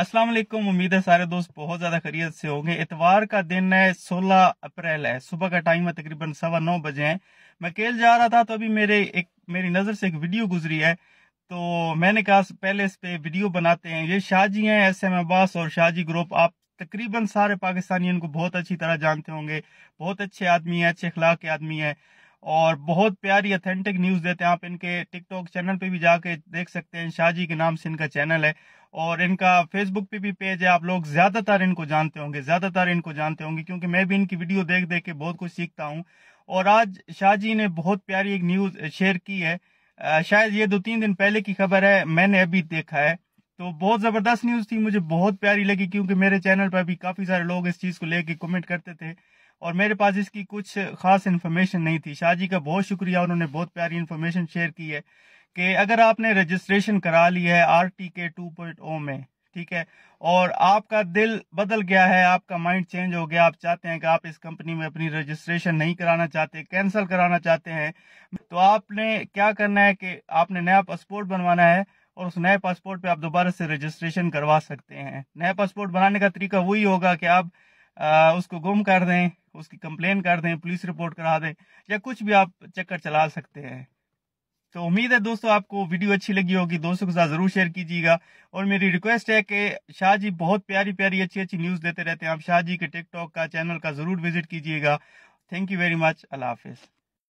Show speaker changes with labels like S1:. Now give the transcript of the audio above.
S1: अस्सलाम वालेकुम उम्मीद है सारे दोस्त बहुत ज्यादा खरीद से होंगे इतवार का दिन है 16 अप्रैल है सुबह का टाइम है तकरीबन सवा नौ बजे है मैं केल जा रहा था तो अभी मेरे एक मेरी नजर से एक वीडियो गुजरी है तो मैंने कहा पहले इस पे वीडियो बनाते हैं ये शाहजी हैं एस एम अब्बास और शाहजी ग्रुप आप तकरीबन सारे पाकिस्तानी इनको बहुत अच्छी तरह जानते होंगे बहुत अच्छे आदमी है अच्छे अखलाक के आदमी है और बहुत प्यारी अथेंटिक न्यूज़ देते हैं आप इनके टिकटॉक चैनल पे भी जाके देख सकते हैं शाहजी के नाम से इनका चैनल है और इनका फेसबुक पे भी पेज है आप लोग ज़्यादातर इनको जानते होंगे ज़्यादातर इनको जानते होंगे क्योंकि मैं भी इनकी वीडियो देख देख के बहुत कुछ सीखता हूँ और आज शाहजी ने बहुत प्यारी एक न्यूज़ शेयर की है शायद ये दो तीन दिन पहले की खबर है मैंने अभी देखा है तो बहुत जबरदस्त न्यूज थी मुझे बहुत प्यारी लगी क्योंकि मेरे चैनल पर भी काफी सारे लोग इस चीज को लेके कमेंट करते थे और मेरे पास इसकी कुछ खास इन्फॉर्मेशन नहीं थी शाहजी का बहुत शुक्रिया उन्होंने बहुत प्यारी इन्फॉर्मेशन शेयर की है कि अगर आपने रजिस्ट्रेशन करा ली है आर टी के टू पॉइंट ओ में ठीक है और आपका दिल बदल गया है आपका माइंड चेंज हो गया आप चाहते हैं कि आप इस कंपनी में अपनी रजिस्ट्रेशन नहीं कराना चाहते कैंसिल कराना चाहते हैं तो आपने क्या करना है कि आपने नया पासपोर्ट बनवाना है और उस नए पासपोर्ट पे आप दोबारा से रजिस्ट्रेशन करवा सकते हैं नया पासपोर्ट बनाने का तरीका वही होगा कि आप आ, उसको गुम कर दें उसकी कंप्लेन कर दें पुलिस रिपोर्ट करा दें या कुछ भी आप चक्कर चला सकते हैं तो उम्मीद है दोस्तों आपको वीडियो अच्छी लगी होगी दोस्तों के साथ जरूर शेयर कीजिएगा और मेरी रिक्वेस्ट है कि शाह जी बहुत प्यारी प्यारी अच्छी अच्छी न्यूज़ देते रहते हैं आप शाह जी के टिकटॉक का चैनल का जरूर विजिट कीजिएगा थैंक यू वेरी मच अल्लाह हाफिज़